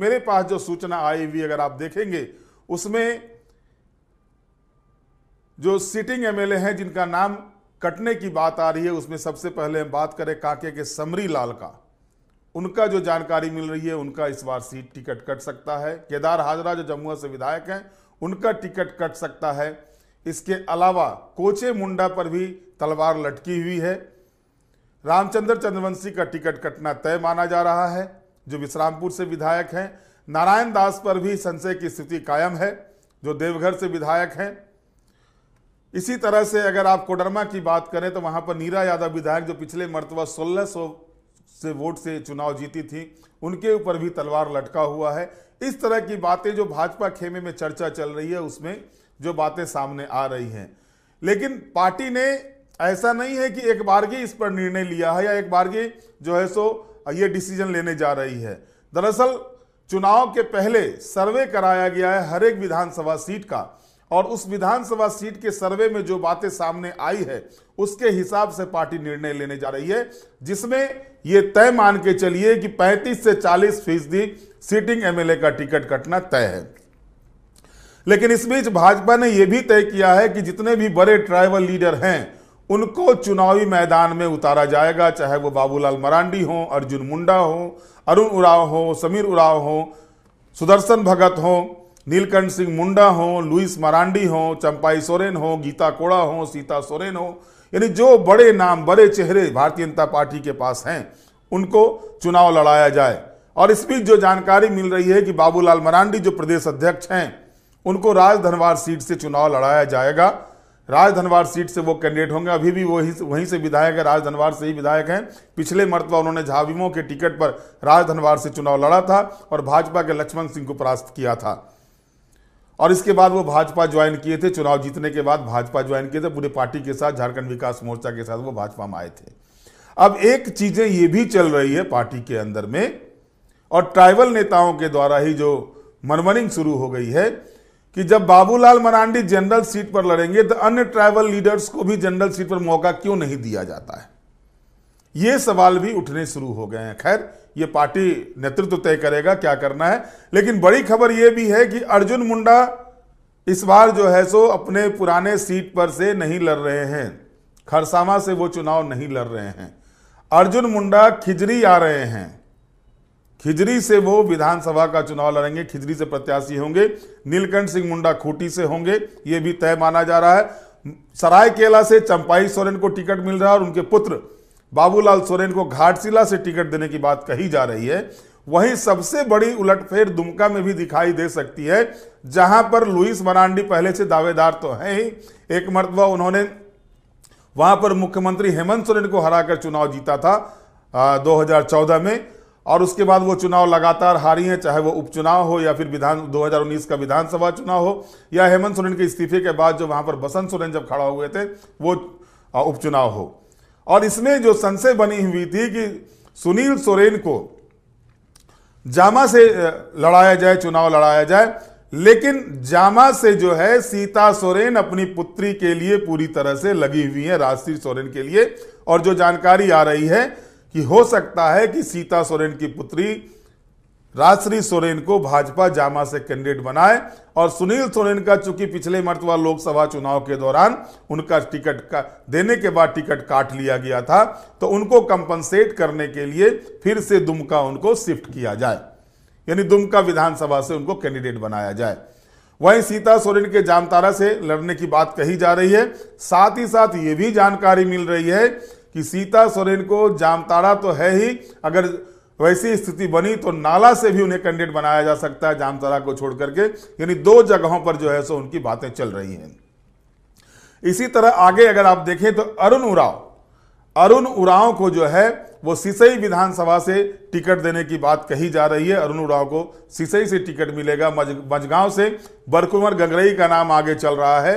मेरे पास जो सूचना आई हुई अगर आप देखेंगे उसमें जो सिटिंग एमएलए हैं जिनका नाम कटने की बात आ रही है उसमें सबसे पहले हम बात करें कांके के समरी लाल का उनका जो जानकारी मिल रही है उनका इस बार सीट टिकट कट सकता है केदार हाजरा जो जम्मू से विधायक हैं उनका टिकट कट सकता है इसके अलावा कोचे मुंडा पर भी तलवार लटकी हुई है रामचंद्र चंद्रवंशी का टिकट कटना तय माना जा रहा है जो विश्रामपुर से विधायक हैं नारायण दास पर भी संशय की स्थिति कायम है जो देवघर से विधायक हैं इसी तरह से अगर आप कोडरमा की बात करें तो वहां पर नीरा यादव विधायक जो पिछले मरतबा सोलह सौ से वोट से चुनाव जीती थी उनके ऊपर भी तलवार लटका हुआ है इस तरह की बातें जो भाजपा खेमे में चर्चा चल रही है उसमें जो बातें सामने आ रही हैं लेकिन पार्टी ने ऐसा नहीं है कि एक बारगी इस पर निर्णय लिया है या एक बारगी जो है सो ये डिसीजन लेने जा रही है दरअसल चुनाव के पहले सर्वे कराया गया है हर एक विधानसभा सीट का और उस विधानसभा सीट के सर्वे में जो बातें सामने आई है उसके हिसाब से पार्टी निर्णय लेने जा रही है जिसमें यह तय मान के चलिए कि 35 से 40 फीसदी सीटिंग एमएलए का टिकट कटना तय है लेकिन इस बीच भाजपा ने यह भी तय किया है कि जितने भी बड़े ट्राइबल लीडर हैं उनको चुनावी मैदान में उतारा जाएगा चाहे वो बाबूलाल मरांडी हो अर्जुन मुंडा हो अरुण उराव हो समीर उराव हो सुदर्शन भगत हो नीलकंठ सिंह मुंडा हो लुइस मरांडी हो चंपाई सोरेन हो गीता कोड़ा हो सीता सोरेन हो यानी जो बड़े नाम बड़े चेहरे भारतीय जनता पार्टी के पास हैं उनको चुनाव लड़ाया जाए और इस बीच जो जानकारी मिल रही है कि बाबूलाल मरांडी जो प्रदेश अध्यक्ष हैं उनको राजधनवार सीट से चुनाव लड़ाया जाएगा राजधनवार सीट से वो कैंडिडेट होंगे अभी भी वही वहीं से विधायक है राजधनवार से ही विधायक हैं पिछले मरतबा उन्होंने झाविमो के टिकट पर राजधनवार से चुनाव लड़ा था और भाजपा के लक्ष्मण सिंह को परास्त किया था और इसके बाद वो भाजपा ज्वाइन किए थे चुनाव जीतने के बाद भाजपा ज्वाइन किए थे पूरे पार्टी के साथ झारखंड विकास मोर्चा के साथ वो भाजपा में आए थे अब एक चीज़ें ये भी चल रही है पार्टी के अंदर में और ट्राइबल नेताओं के द्वारा ही जो मनमनिंग शुरू हो गई है कि जब बाबूलाल मरांडी जनरल सीट पर लड़ेंगे तो अन्य ट्राइबल लीडर्स को भी जनरल सीट पर मौका क्यों नहीं दिया जाता है ये सवाल भी उठने शुरू हो गए हैं खैर ये पार्टी नेतृत्व तय करेगा क्या करना है लेकिन बड़ी खबर यह भी है कि अर्जुन मुंडा इस बार जो है सो अपने पुराने सीट पर से नहीं लड़ रहे हैं खरसावा से वो चुनाव नहीं लड़ रहे हैं अर्जुन मुंडा खिजरी आ रहे हैं खिजरी से वो विधानसभा का चुनाव लड़ेंगे खिजरी से प्रत्याशी होंगे नीलकंठ सिंह मुंडा खूटी से होंगे ये भी तय माना जा रहा है सरायकेला से चंपाई सोरेन को टिकट मिल रहा है और उनके पुत्र बाबूलाल सोरेन को घाटशिला से टिकट देने की बात कही जा रही है वहीं सबसे बड़ी उलटफेर दुमका में भी दिखाई दे सकती है जहां पर लुइस मरांडी पहले से दावेदार तो हैं ही एक मरतबा उन्होंने वहां पर मुख्यमंत्री हेमंत सोरेन को हराकर चुनाव जीता था आ, 2014 में और उसके बाद वो चुनाव लगातार हारी हैं चाहे वो उपचुनाव हो या फिर विधान 2019 का विधानसभा चुनाव हो या हेमंत सोरेन के इस्तीफे के बाद जो वहां पर बसंत सोरेन जब खड़ा हुए थे वो उपचुनाव हो और इसमें जो संशय बनी हुई थी कि सुनील सोरेन को जामा से लड़ाया जाए चुनाव लड़ाया जाए लेकिन जामा से जो है सीता सोरेन अपनी पुत्री के लिए पूरी तरह से लगी हुई है राष्ट्रीय सोरेन के लिए और जो जानकारी आ रही है कि हो सकता है कि सीता सोरेन की पुत्री राजश्री सोरेन को भाजपा जामा से कैंडिडेट बनाए और सुनील सोरेन का चूंकि पिछले मरतबा लोकसभा चुनाव के दौरान उनका टिकट का देने के बाद टिकट काट लिया गया था तो उनको कंपनसेट करने के लिए फिर से दुमका उनको शिफ्ट किया जाए यानी दुमका विधानसभा से उनको कैंडिडेट बनाया जाए वहीं सीता सोरेन के जामतारा से लड़ने की बात कही जा रही है साथ ही साथ ये भी जानकारी मिल रही है कि सीता सोरेन को जामताड़ा तो है ही अगर वैसी स्थिति बनी तो नाला से भी उन्हें कैंडिडेट बनाया जा सकता है जामताड़ा को छोड़ करके यानी दो जगहों पर जो है सो उनकी बातें चल रही हैं इसी तरह आगे अगर आप देखें तो अरुण उराव अरुण उराव को जो है वो सिसई विधानसभा से टिकट देने की बात कही जा रही है अरुण उराव को सिसई से टिकट मिलेगा मझगांव से बरकुंवर गंगरई का नाम आगे चल रहा है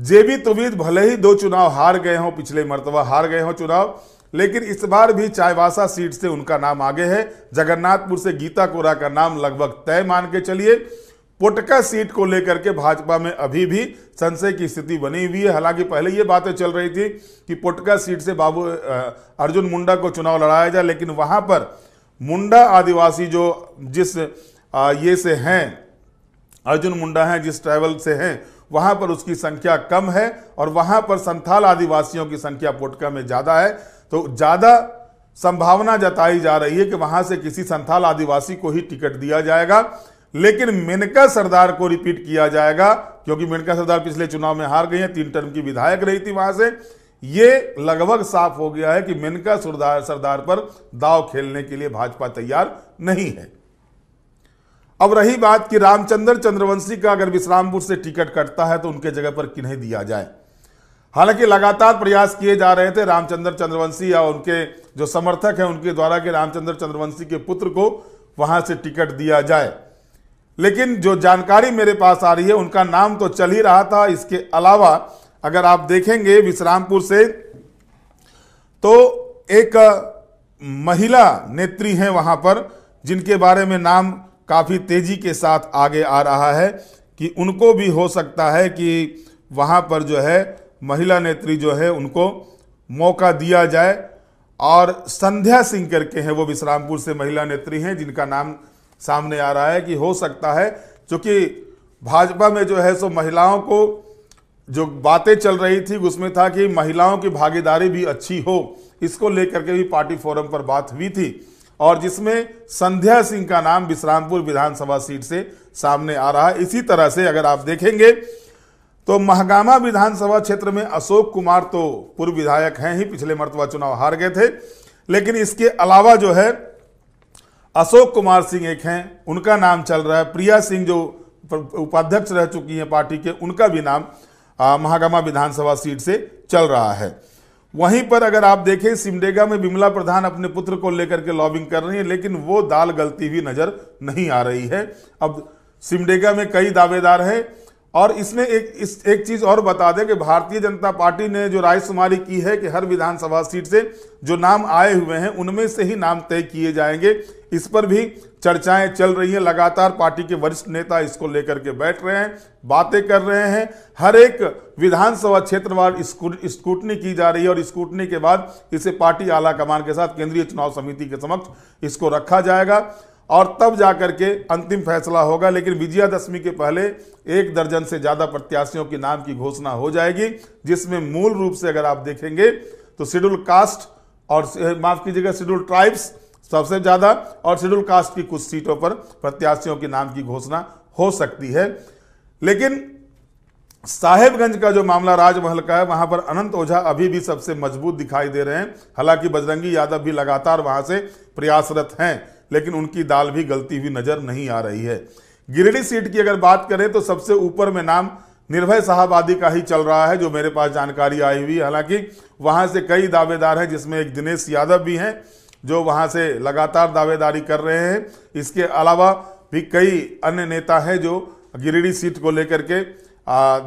जेबी तुबीद भले ही दो चुनाव हार गए हों पिछले मरतबा हार गए हों चुनाव लेकिन इस बार भी चायवासा सीट से उनका नाम आगे है जगन्नाथपुर से गीता कोरा का नाम लगभग तय मान के चलिए पोटका सीट को लेकर के भाजपा में अभी भी संशय की स्थिति बनी हुई है हालांकि पहले ये बातें चल रही थी कि पोटका सीट से बाबू अर्जुन मुंडा को चुनाव लड़ाया जाए लेकिन वहां पर मुंडा आदिवासी जो जिस ये से हैं अर्जुन मुंडा हैं जिस ट्रैवल से हैं वहाँ पर उसकी संख्या कम है और वहाँ पर संथाल आदिवासियों की संख्या पोटका में ज़्यादा है तो ज़्यादा संभावना जताई जा रही है कि वहाँ से किसी संथाल आदिवासी को ही टिकट दिया जाएगा लेकिन मेनका सरदार को रिपीट किया जाएगा क्योंकि मेनका सरदार पिछले चुनाव में हार गई हैं तीन टर्म की विधायक रही थी वहां से ये लगभग साफ हो गया है कि मेनका सरदार सरदार पर दाव खेलने के लिए भाजपा तैयार नहीं है अब रही बात कि रामचंद्र चंद्रवंशी का अगर विश्रामपुर से टिकट कटता है तो उनके जगह पर किन्हें दिया जाए हालांकि लगातार प्रयास किए जा रहे थे रामचंद्र चंद्रवंशी या उनके जो समर्थक हैं उनके द्वारा कि रामचंद्र चंद्रवंशी के पुत्र को वहां से टिकट दिया जाए लेकिन जो जानकारी मेरे पास आ रही है उनका नाम तो चल ही रहा था इसके अलावा अगर आप देखेंगे विश्रामपुर से तो एक महिला नेत्री हैं वहां पर जिनके बारे में नाम काफ़ी तेज़ी के साथ आगे आ रहा है कि उनको भी हो सकता है कि वहाँ पर जो है महिला नेत्री जो है उनको मौका दिया जाए और संध्या सिंह करके हैं वो विश्रामपुर से महिला नेत्री हैं जिनका नाम सामने आ रहा है कि हो सकता है चूँकि भाजपा में जो है सो महिलाओं को जो बातें चल रही थी उसमें था कि महिलाओं की भागीदारी भी अच्छी हो इसको लेकर के भी पार्टी फोरम पर बात हुई थी और जिसमें संध्या सिंह का नाम विश्रामपुर विधानसभा सीट से सामने आ रहा है इसी तरह से अगर आप देखेंगे तो महागामा विधानसभा क्षेत्र में अशोक कुमार तो पूर्व विधायक हैं ही पिछले मरतबा चुनाव हार गए थे लेकिन इसके अलावा जो है अशोक कुमार सिंह एक हैं उनका नाम चल रहा है प्रिया सिंह जो उपाध्यक्ष रह चुकी हैं पार्टी के उनका भी नाम महागामा विधानसभा सीट से चल रहा है वहीं पर अगर आप देखें सिमडेगा में विमला प्रधान अपने पुत्र को लेकर के लॉबिंग कर रही है लेकिन वो दाल गलती हुई नजर नहीं आ रही है अब सिमडेगा में कई दावेदार हैं और इसमें एक इस एक चीज़ और बता दें कि भारतीय जनता पार्टी ने जो रायशुमारी की है कि हर विधानसभा सीट से जो नाम आए हुए हैं उनमें से ही नाम तय किए जाएंगे इस पर भी चर्चाएं चल रही हैं लगातार पार्टी के वरिष्ठ नेता इसको लेकर के बैठ रहे हैं बातें कर रहे हैं हर एक विधानसभा क्षेत्रवार स्कूटनी की जा रही है और स्कूटनी के बाद इसे पार्टी आला कमान के साथ केंद्रीय चुनाव समिति के समक्ष इसको रखा जाएगा और तब जाकर के अंतिम फैसला होगा लेकिन विजयादशमी के पहले एक दर्जन से ज़्यादा प्रत्याशियों के नाम की घोषणा हो जाएगी जिसमें मूल रूप से अगर आप देखेंगे तो शेड्यूल कास्ट और माफ़ कीजिएगा शेड्यूल ट्राइब्स सबसे ज़्यादा और शेड्यूल कास्ट की कुछ सीटों पर प्रत्याशियों के नाम की घोषणा हो सकती है लेकिन साहेबगंज का जो मामला राजमहल का है वहां पर अनंत ओझा अभी भी सबसे मजबूत दिखाई दे रहे हैं हालांकि बजरंगी यादव भी लगातार वहां से प्रयासरत हैं लेकिन उनकी दाल भी गलती हुई नजर नहीं आ रही है गिरिडीह सीट की अगर बात करें तो सबसे ऊपर में नाम निर्भय साहब आदि का ही चल रहा है जो मेरे पास जानकारी आई हुई हालांकि वहां से कई दावेदार हैं जिसमें एक दिनेश यादव भी हैं जो वहां से लगातार दावेदारी कर रहे हैं इसके अलावा भी कई अन्य नेता हैं जो गिरिडीह सीट को लेकर के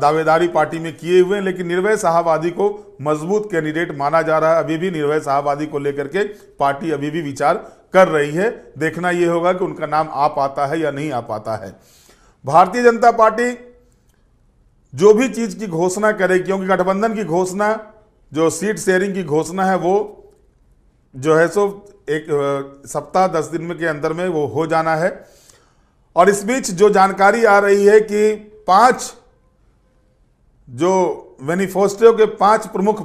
दावेदारी पार्टी में किए हुए हैं लेकिन निर्भय आदि को मजबूत कैंडिडेट माना जा रहा है अभी भी निर्भय साहबवादी को लेकर के पार्टी अभी भी विचार कर रही है देखना यह होगा कि उनका नाम आ पाता है या नहीं आ पाता है भारतीय जनता पार्टी जो भी चीज की घोषणा करे क्योंकि गठबंधन की घोषणा जो सीट शेयरिंग की घोषणा है वो जो है सो एक सप्ताह दस दिन में के अंदर में वो हो जाना है और इस बीच जो जानकारी आ रही है कि पांच जो मैनिफेस्टो के पांच प्रमुख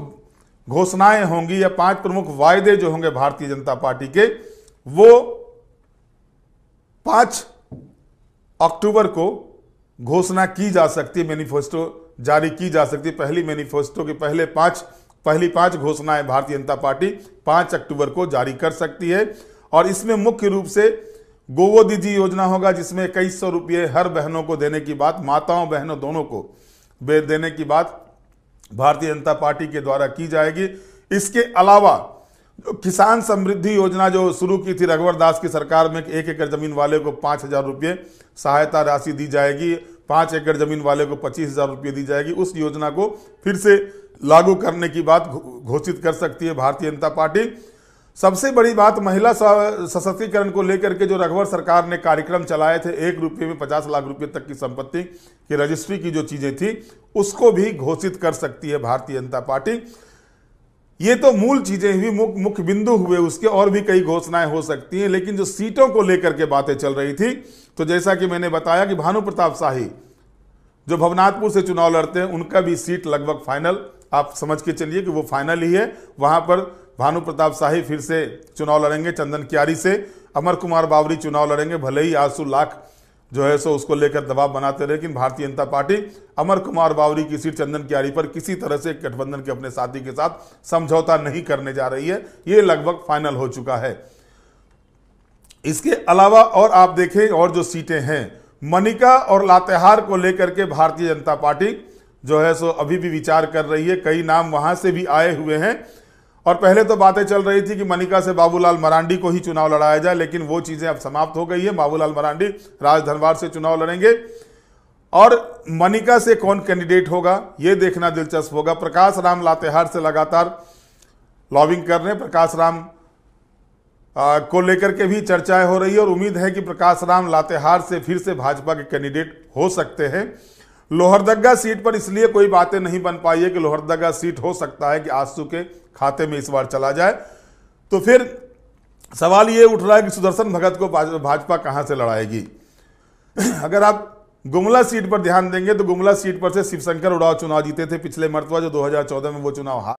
घोषणाएं होंगी या पांच प्रमुख वायदे जो होंगे भारतीय जनता पार्टी के वो पांच अक्टूबर को घोषणा की जा सकती है मैनिफेस्टो जारी की जा सकती है पहली मैनिफेस्टो के पहले पांच पहली पांच घोषणाएं भारतीय जनता पार्टी पांच अक्टूबर को जारी कर सकती है और इसमें मुख्य रूप से गोवो दीदी योजना होगा जिसमें इक्कीस सौ रुपये हर बहनों को देने की बात माताओं बहनों दोनों को देने की बात भारतीय जनता पार्टी के द्वारा की जाएगी इसके अलावा किसान समृद्धि योजना जो शुरू की थी रघुवर दास की सरकार में एक एकड़ जमीन वाले को पांच हज़ार रुपये सहायता राशि दी जाएगी पाँच एकड़ जमीन वाले को पच्चीस हज़ार रुपये दी जाएगी उस योजना को फिर से लागू करने की बात घोषित कर सकती है भारतीय जनता पार्टी सबसे बड़ी बात महिला सशक्तिकरण को लेकर के जो रघुवर सरकार ने कार्यक्रम चलाए थे एक रुपये में पचास लाख रुपये तक की संपत्ति की रजिस्ट्री की जो चीज़ें थी उसको भी घोषित कर सकती है भारतीय जनता पार्टी ये तो मूल चीजें हुई मुख्य मुख बिंदु हुए उसके और भी कई घोषणाएं हो सकती हैं लेकिन जो सीटों को लेकर के बातें चल रही थी तो जैसा कि मैंने बताया कि भानु प्रताप शाही जो भवनाथपुर से चुनाव लड़ते हैं उनका भी सीट लगभग फाइनल आप समझ के चलिए कि वो फाइनल ही है वहां पर भानु प्रताप शाही फिर से चुनाव लड़ेंगे चंदन क्यारी से अमर कुमार बावरी चुनाव लड़ेंगे भले ही आंसू लाख जो है सो उसको लेकर दबाव बनाते रहे लेकिन भारतीय जनता पार्टी अमर कुमार बावरी की सीट चंदन क्यारी पर किसी तरह से गठबंधन के अपने साथी के साथ समझौता नहीं करने जा रही है ये लगभग फाइनल हो चुका है इसके अलावा और आप देखें और जो सीटें हैं मनिका और लातेहार को लेकर के भारतीय जनता पार्टी जो है सो अभी भी विचार कर रही है कई नाम वहां से भी आए हुए हैं और पहले तो बातें चल रही थी कि मनिका से बाबूलाल मरांडी को ही चुनाव लड़ाया जाए लेकिन वो चीज़ें अब समाप्त हो गई है बाबूलाल मरांडी राजधनवार से चुनाव लड़ेंगे और मनिका से कौन कैंडिडेट होगा ये देखना दिलचस्प होगा प्रकाश राम लातेहार से लगातार लॉबिंग कर रहे हैं प्रकाश राम को लेकर के भी चर्चाएं हो रही है और उम्मीद है कि प्रकाश राम लातेहार से फिर से भाजपा के कैंडिडेट हो सकते हैं लोहरदगा सीट पर इसलिए कोई बातें नहीं बन पाई है कि लोहरदगा सीट हो सकता है कि आंसू के खाते में इस बार चला जाए तो फिर सवाल ये उठ रहा है कि सुदर्शन भगत को भाजपा कहां से लड़ाएगी अगर आप गुमला सीट पर ध्यान देंगे तो गुमला सीट पर से शिवशंकर उड़ाव चुनाव जीते थे पिछले मरतबा जो 2014 में वो चुनाव हार